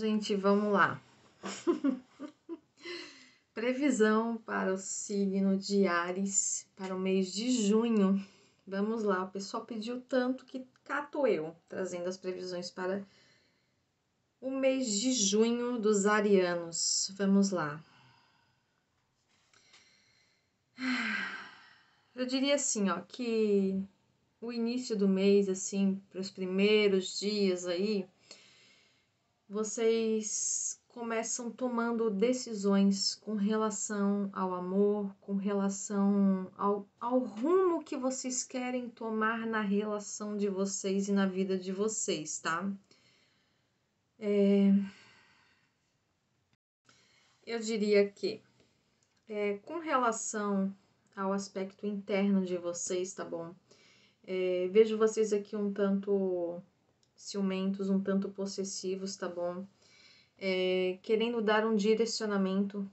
gente, vamos lá. Previsão para o signo de Ares para o mês de junho. Vamos lá, o pessoal pediu tanto que cato eu, trazendo as previsões para o mês de junho dos arianos. Vamos lá. Eu diria assim, ó, que o início do mês, assim, para os primeiros dias aí, vocês começam tomando decisões com relação ao amor, com relação ao, ao rumo que vocês querem tomar na relação de vocês e na vida de vocês, tá? É... Eu diria que é, com relação ao aspecto interno de vocês, tá bom? É, vejo vocês aqui um tanto ciumentos, um tanto possessivos, tá bom? É, querendo dar um direcionamento,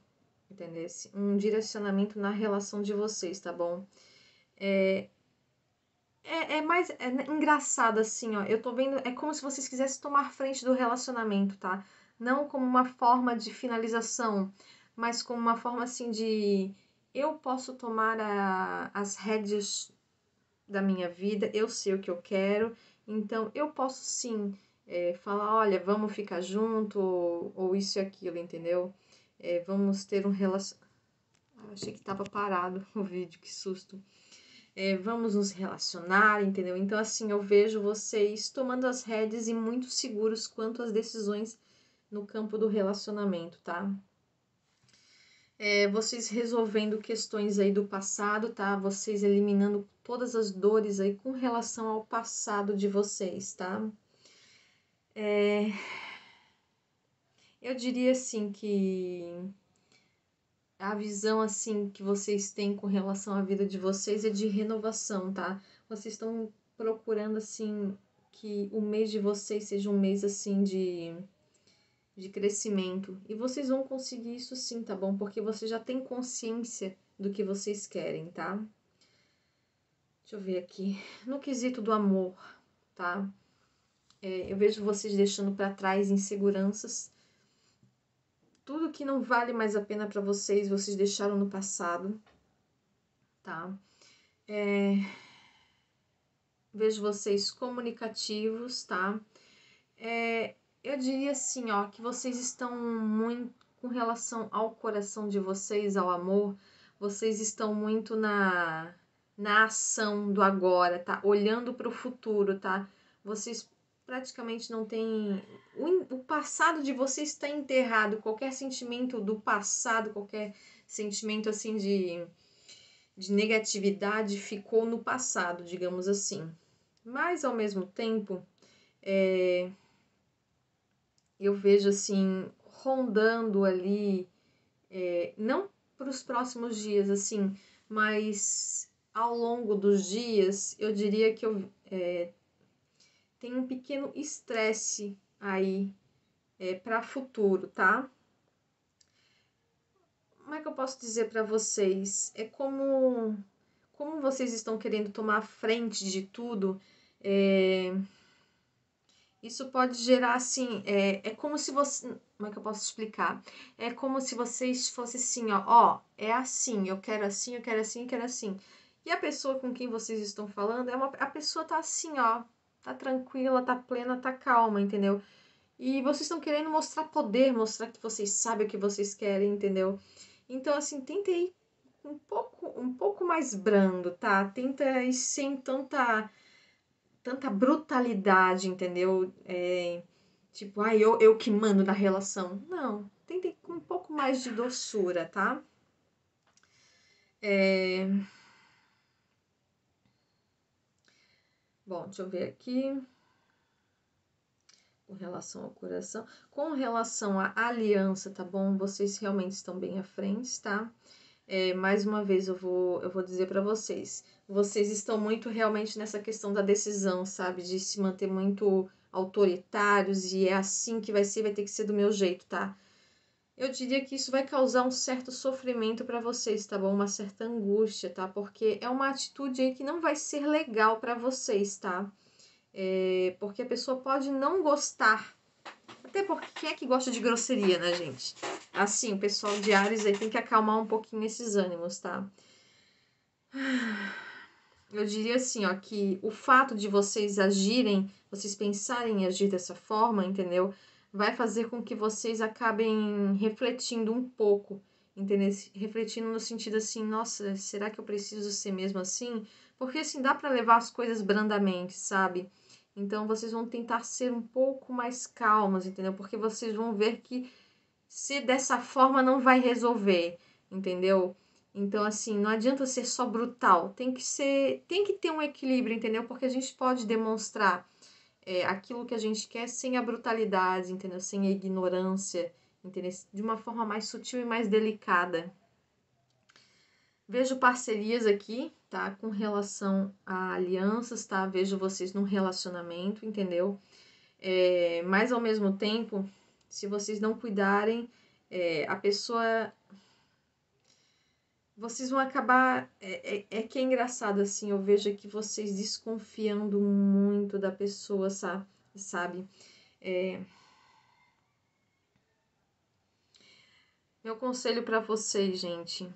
entendesse? Um direcionamento na relação de vocês, tá bom? É, é, é, mais é engraçado assim, ó. Eu tô vendo. É como se vocês quisessem tomar frente do relacionamento, tá? Não como uma forma de finalização, mas como uma forma assim de. Eu posso tomar a, as rédeas da minha vida, eu sei o que eu quero, então, eu posso sim é, falar: olha, vamos ficar junto, ou, ou isso e aquilo, entendeu? É, vamos ter um relacionamento. Ah, achei que tava parado o vídeo, que susto. É, vamos nos relacionar, entendeu? Então, assim, eu vejo vocês tomando as redes e muito seguros quanto às decisões no campo do relacionamento, tá? é, vocês resolvendo questões aí do passado, tá? Vocês eliminando todas as dores aí com relação ao passado de vocês, tá? É... Eu diria assim que a visão assim que vocês têm com relação à vida de vocês é de renovação, tá? Vocês estão procurando assim que o mês de vocês seja um mês assim de de crescimento. E vocês vão conseguir isso sim, tá bom? Porque você já tem consciência do que vocês querem, tá? Deixa eu ver aqui. No quesito do amor, tá? É, eu vejo vocês deixando para trás inseguranças. Tudo que não vale mais a pena para vocês, vocês deixaram no passado, tá? É, vejo vocês comunicativos, tá? É, eu diria assim, ó, que vocês estão muito com relação ao coração de vocês, ao amor, vocês estão muito na na ação do agora, tá? Olhando para o futuro, tá? Vocês praticamente não têm o, o passado de vocês está enterrado, qualquer sentimento do passado, qualquer sentimento assim de de negatividade ficou no passado, digamos assim. Mas ao mesmo tempo, é, eu vejo assim, rondando ali, é, não para os próximos dias, assim, mas ao longo dos dias, eu diria que eu é, tenho um pequeno estresse aí é, para futuro, tá? Como é que eu posso dizer para vocês? É como como vocês estão querendo tomar a frente de tudo, é, isso pode gerar assim, é, é como se você, como é que eu posso explicar? É como se vocês fossem assim, ó, ó, é assim, eu quero assim, eu quero assim, eu quero assim. E a pessoa com quem vocês estão falando é uma, a pessoa tá assim, ó, tá tranquila, tá plena, tá calma, entendeu? E vocês estão querendo mostrar poder, mostrar que vocês sabem o que vocês querem, entendeu? Então assim, tenta ir um pouco, um pouco mais brando, tá? Tenta ir sem tanta tanta brutalidade, entendeu? É, tipo, ai, ah, eu, eu que mando na relação. Não, tentem com um pouco mais de doçura, tá? É... Bom, deixa eu ver aqui. Com relação ao coração. Com relação à aliança, tá bom? Vocês realmente estão bem à frente, tá? é, mais uma vez eu vou, eu vou dizer para vocês, vocês estão muito realmente nessa questão da decisão, sabe? De se manter muito autoritários e é assim que vai ser, vai ter que ser do meu jeito, tá? Eu diria que isso vai causar um certo sofrimento para vocês, tá bom? Uma certa angústia, tá? Porque é uma atitude aí que não vai ser legal para vocês, tá? É, porque a pessoa pode não gostar até porque quem é que gosta de grosseria, né, gente? Assim, o pessoal de Ares aí tem que acalmar um pouquinho esses ânimos, tá? Eu diria assim, ó, que o fato de vocês agirem, vocês pensarem em agir dessa forma, entendeu? Vai fazer com que vocês acabem refletindo um pouco, entendeu? Refletindo no sentido assim, nossa, será que eu preciso ser mesmo assim? Porque assim, dá para levar as coisas brandamente, sabe? Então vocês vão tentar ser um pouco mais calmas, entendeu? Porque vocês vão ver que se dessa forma não vai resolver, entendeu? Então assim, não adianta ser só brutal, tem que ser, tem que ter um equilíbrio, entendeu? Porque a gente pode demonstrar é, aquilo que a gente quer sem a brutalidade, entendeu? Sem a ignorância, entendeu? De uma forma mais sutil e mais delicada. Vejo parcerias aqui tá? Com relação a alianças, tá? Vejo vocês num relacionamento, entendeu? É, mas ao mesmo tempo, se vocês não cuidarem, é, a pessoa. Vocês vão acabar. É, é, é que é engraçado, assim, eu vejo que vocês desconfiando muito da pessoa, sabe? sabe? É... Meu conselho para vocês, gente.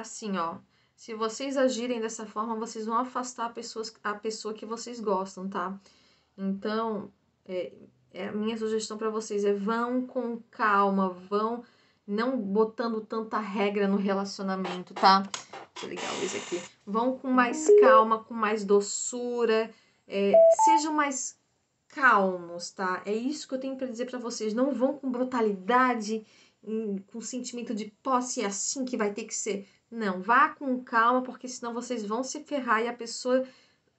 assim, ó. Se vocês agirem dessa forma, vocês vão afastar pessoas, a pessoa que vocês gostam, tá? Então, é, é a minha sugestão para vocês é vão com calma, vão não botando tanta regra no relacionamento, tá? Deixa eu ligar isso aqui. Vão com mais calma, com mais doçura, é, sejam mais calmos, tá? É isso que eu tenho para dizer para vocês. Não vão com brutalidade, com sentimento de posse, é assim que vai ter que ser não, vá com calma, porque senão vocês vão se ferrar e a pessoa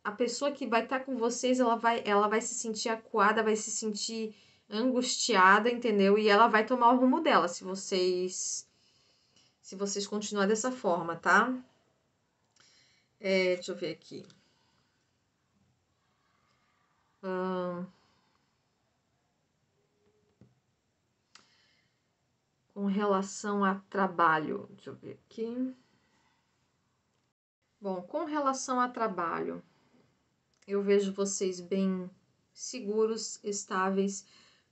a pessoa que vai estar tá com vocês, ela vai ela vai se sentir acuada, vai se sentir angustiada, entendeu? E ela vai tomar o rumo dela se vocês se vocês continuar dessa forma, tá? É, deixa eu ver aqui. Hum... relação a trabalho, deixa eu ver aqui. Bom, com relação a trabalho, eu vejo vocês bem seguros, estáveis,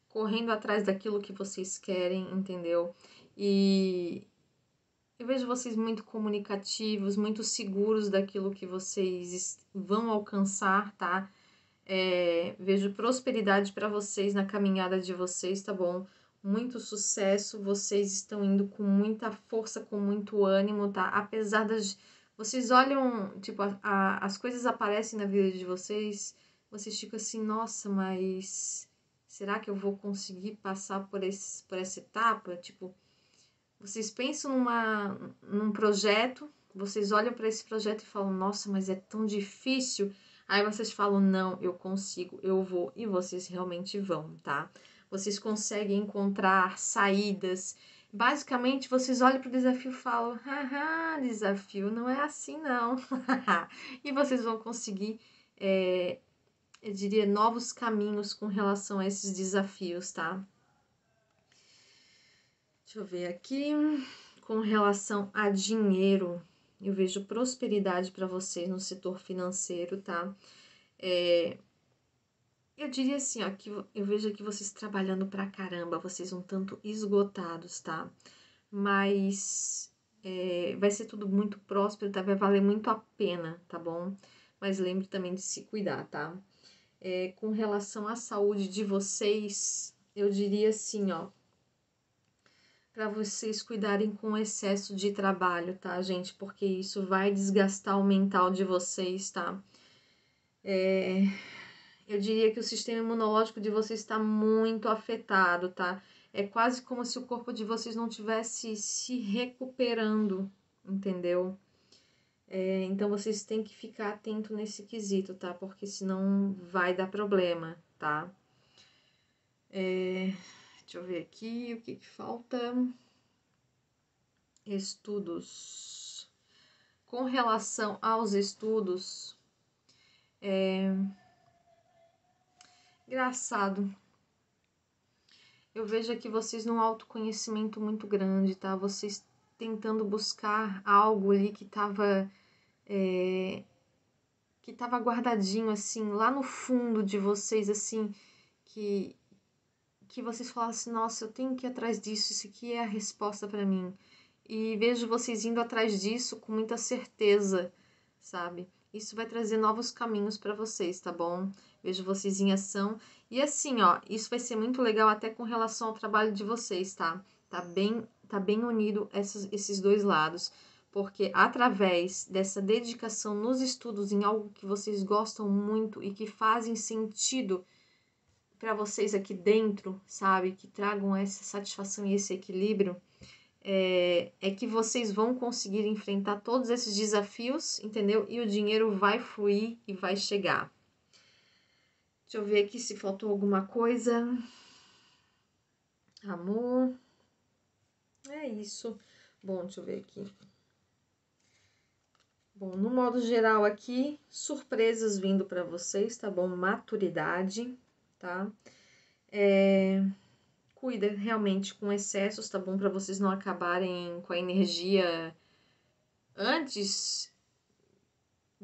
correndo atrás daquilo que vocês querem, entendeu? E eu vejo vocês muito comunicativos, muito seguros daquilo que vocês vão alcançar, tá? É, vejo prosperidade para vocês na caminhada de vocês, tá bom? muito sucesso. Vocês estão indo com muita força, com muito ânimo, tá? Apesar das. Vocês olham, tipo, a, a, as coisas aparecem na vida de vocês, vocês ficam assim, nossa, mas será que eu vou conseguir passar por, esse, por essa etapa? Tipo, vocês pensam numa, num projeto, vocês olham para esse projeto e falam, nossa, mas é tão difícil. Aí vocês falam, não, eu consigo, eu vou, e vocês realmente vão, tá? vocês conseguem encontrar saídas. Basicamente, vocês olham para o desafio e falam: haha, desafio não é assim não. e vocês vão conseguir, é, eu diria, novos caminhos com relação a esses desafios, tá? Deixa eu ver aqui. Com relação a dinheiro, eu vejo prosperidade para vocês no setor financeiro, tá? É, eu diria assim, ó, que eu vejo aqui vocês trabalhando pra caramba, vocês um tanto esgotados, tá? Mas é, vai ser tudo muito próspero, tá? Vai valer muito a pena, tá bom? Mas lembre também de se cuidar, tá? É, com relação à saúde de vocês, eu diria assim, ó, para vocês cuidarem com excesso de trabalho, tá, gente? Porque isso vai desgastar o mental de vocês, tá? É, eu diria que o sistema imunológico de vocês está muito afetado, tá? É quase como se o corpo de vocês não tivesse se recuperando, entendeu? É, então vocês têm que ficar atento nesse quesito, tá? Porque senão vai dar problema, tá? É, deixa eu ver aqui o que, que falta. Estudos. Com relação aos estudos, é, Engraçado. Eu vejo aqui vocês num autoconhecimento muito grande, tá? Vocês tentando buscar algo ali que tava. É, que tava guardadinho, assim, lá no fundo de vocês, assim, que. que vocês falassem, nossa, eu tenho que ir atrás disso, isso aqui é a resposta para mim. E vejo vocês indo atrás disso com muita certeza, sabe? Isso vai trazer novos caminhos para vocês, tá bom? vejo vocês em ação. E assim, ó, isso vai ser muito legal até com relação ao trabalho de vocês, tá? Tá bem, tá bem unido essas, esses dois lados, porque através dessa dedicação nos estudos em algo que vocês gostam muito e que fazem sentido para vocês aqui dentro, sabe, que tragam essa satisfação e esse equilíbrio, é, é, que vocês vão conseguir enfrentar todos esses desafios, entendeu? E o dinheiro vai fluir e vai chegar. Deixa eu ver aqui se faltou alguma coisa. Amor. É isso. Bom, deixa eu ver aqui. Bom, no modo geral aqui, surpresas vindo para vocês, tá bom? Maturidade, tá? É, cuida realmente com excessos, tá bom? Para vocês não acabarem com a energia antes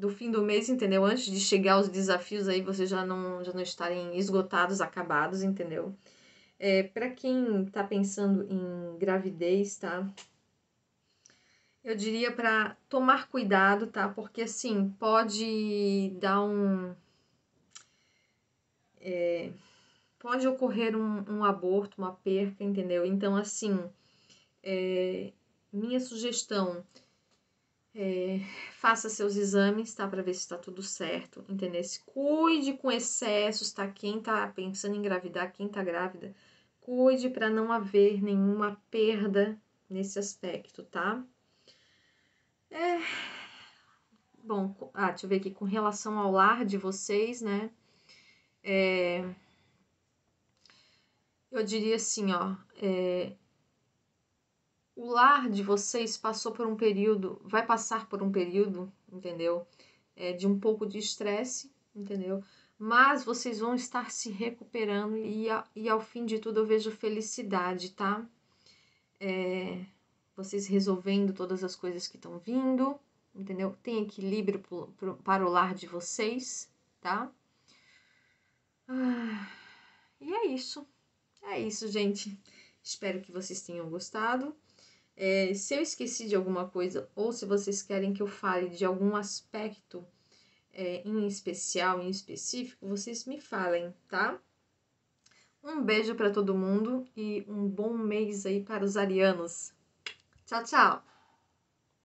do fim do mês, entendeu? Antes de chegar aos desafios aí, vocês já não, já não estarem esgotados, acabados, entendeu? É, para quem tá pensando em gravidez, tá? Eu diria para tomar cuidado, tá? Porque assim, pode dar um. É, pode ocorrer um, um, aborto, uma perca, entendeu? Então, assim, é, minha sugestão é, faça seus exames, tá? Para ver se está tudo certo, entendeu? Se cuide com excessos, tá? Quem tá pensando em engravidar, quem tá grávida, cuide para não haver nenhuma perda nesse aspecto, tá? É... Bom, ah, deixa eu ver aqui, com relação ao lar de vocês, né? É... Eu diria assim, ó, é o lar de vocês passou por um período, vai passar por um período, entendeu? É, de um pouco de estresse, entendeu? Mas vocês vão estar se recuperando e, a, e ao fim de tudo eu vejo felicidade, tá? É, vocês resolvendo todas as coisas que estão vindo, entendeu? Tem equilíbrio pro, pro, para o lar de vocês, tá? Ah, e é isso. É isso, gente. Espero que vocês tenham gostado. É, se eu esqueci de alguma coisa ou se vocês querem que eu fale de algum aspecto é, em especial, em específico, vocês me falem, tá? Um beijo para todo mundo e um bom mês aí para os arianos. Tchau, tchau!